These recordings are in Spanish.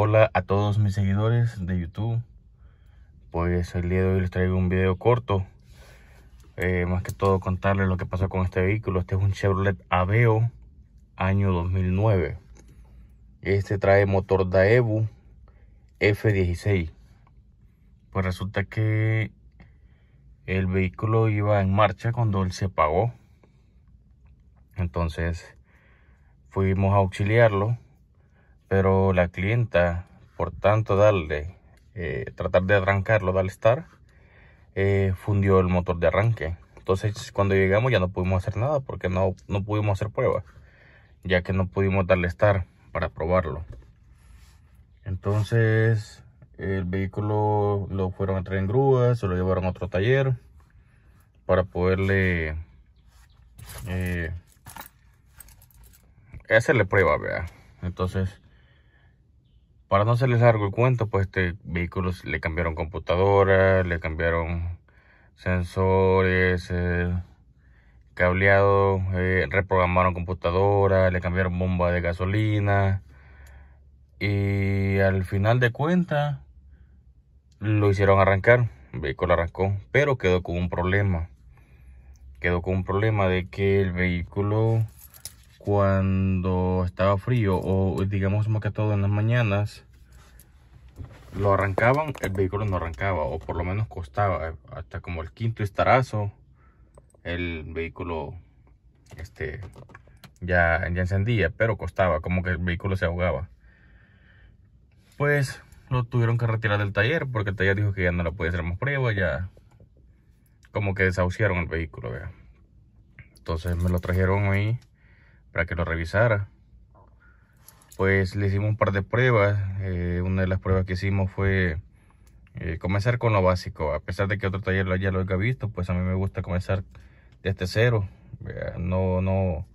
Hola a todos mis seguidores de YouTube. Pues el día de hoy les traigo un video corto. Eh, más que todo contarles lo que pasó con este vehículo. Este es un Chevrolet Aveo año 2009. Este trae motor Daewoo F16. Pues resulta que el vehículo iba en marcha cuando él se apagó. Entonces fuimos a auxiliarlo pero la clienta, por tanto darle, eh, tratar de arrancarlo, darle start, eh, fundió el motor de arranque. Entonces cuando llegamos ya no pudimos hacer nada porque no, no pudimos hacer pruebas, ya que no pudimos darle estar para probarlo. Entonces el vehículo lo fueron a traer en grúa, se lo llevaron a otro taller para poderle eh, hacerle prueba, vea. Entonces para no hacerles largo el cuento, pues este vehículo le cambiaron computadora, le cambiaron sensores, eh, cableado, eh, reprogramaron computadora, le cambiaron bomba de gasolina. Y al final de cuentas, lo hicieron arrancar. El vehículo arrancó, pero quedó con un problema. Quedó con un problema de que el vehículo cuando estaba frío o digamos más que todo en las mañanas lo arrancaban, el vehículo no arrancaba o por lo menos costaba eh, hasta como el quinto estarazo el vehículo este ya, encendía pero costaba como que el vehículo se ahogaba pues lo tuvieron que retirar del taller porque el taller dijo que ya no lo podía hacer más prueba ya como que desahuciaron el vehículo entonces me lo trajeron ahí para que lo revisara. Pues le hicimos un par de pruebas. Eh, una de las pruebas que hicimos fue eh, comenzar con lo básico. A pesar de que otro taller ya lo haya visto, pues a mí me gusta comenzar desde cero. No, no,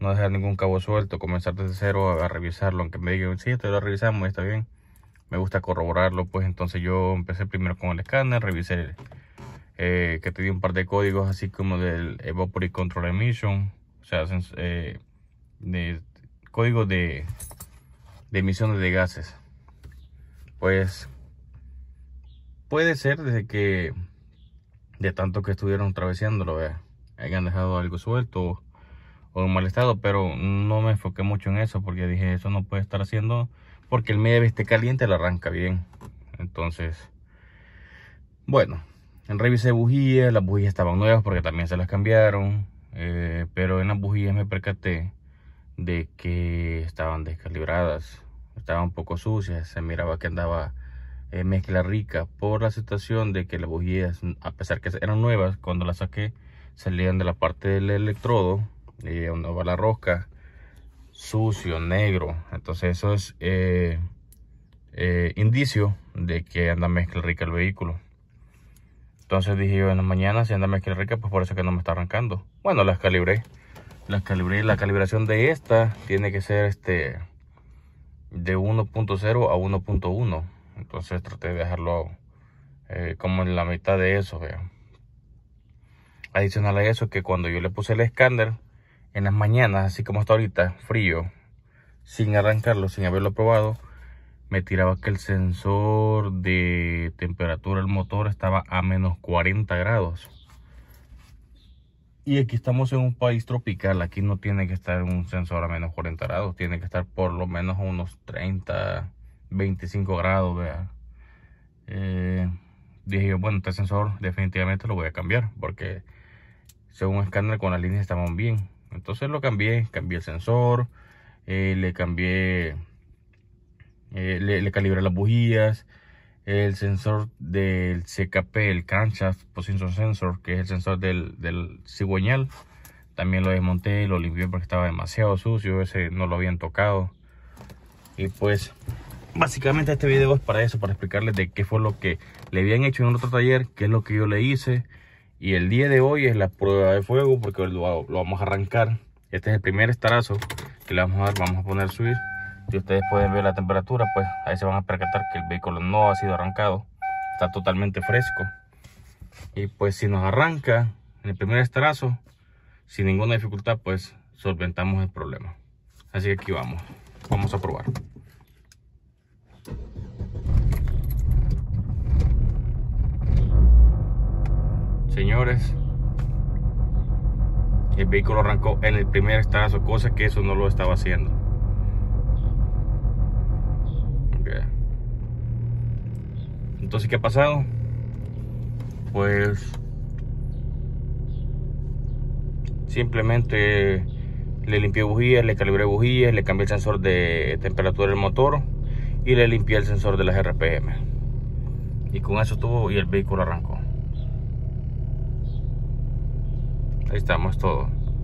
no dejar ningún cabo suelto, comenzar desde cero a, revisarlo. Aunque me digan, si esto lo revisamos, está bien. Me gusta corroborarlo, pues entonces yo empecé primero con el escáner, revisé eh, que te di un par de códigos así como del Evaporate Control Emission, o sea, de código de, emisiones de gases. Pues puede ser desde que de tanto que estuvieron traveseándolo, hayan dejado algo suelto o en mal estado, pero no me enfoqué mucho en eso porque dije eso no puede estar haciendo porque el medio esté caliente La arranca bien. Entonces, bueno, revisé bujías, las bujías estaban nuevas porque también se las cambiaron, eh, pero en las bujías me percaté de que estaban descalibradas, estaban un poco sucias, se miraba que andaba eh, mezcla rica por la situación de que las bujías, a pesar que eran nuevas, cuando las saqué salían de la parte del electrodo, eh, donde va la rosca, sucio, negro, entonces eso es eh, eh, indicio de que anda mezcla rica el vehículo. Entonces dije yo en la mañana, si anda mezcla rica, pues por eso que no me está arrancando. Bueno, las calibré la, calibración de esta tiene que ser este de 1.0 a 1.1 entonces traté de dejarlo eh, como en la mitad de eso adicional a eso que cuando yo le puse el escáner en las mañanas así como hasta ahorita frío sin arrancarlo sin haberlo probado me tiraba que el sensor de temperatura del motor estaba a menos 40 grados y aquí estamos en un país tropical, aquí no tiene que estar un sensor a menos 40 grados, tiene que estar por lo menos a unos 30, 25 grados, vea. Eh, dije bueno, este sensor definitivamente lo voy a cambiar, porque según escáner con las líneas estaban bien. Entonces lo cambié, cambié el sensor, eh, le cambié, eh, le, le calibré las bujías, el sensor del CKP, el crankshaft position sensor, que es el sensor del, cigüeñal. También lo desmonté, lo limpié porque estaba demasiado sucio, ese no lo habían tocado. Y pues básicamente este video es para eso, para explicarles de qué fue lo que le habían hecho en otro taller, qué es lo que yo le hice. Y el día de hoy es la prueba de fuego porque lo, vamos a arrancar. Este es el primer estarazo que le vamos a dar, vamos a poner subir si ustedes pueden ver la temperatura, pues ahí se van a percatar que el vehículo no ha sido arrancado. Está totalmente fresco. Y pues si nos arranca en el primer estrazo sin ninguna dificultad, pues solventamos el problema. Así que aquí vamos. Vamos a probar. Señores, el vehículo arrancó en el primer estrazo cosa que eso no lo estaba haciendo. Entonces, ¿qué ha pasado? Pues simplemente le limpié bujías, le calibré bujías, le cambié el sensor de temperatura del motor y le limpié el sensor de las RPM. Y con eso estuvo y el vehículo arrancó. Ahí estamos, todos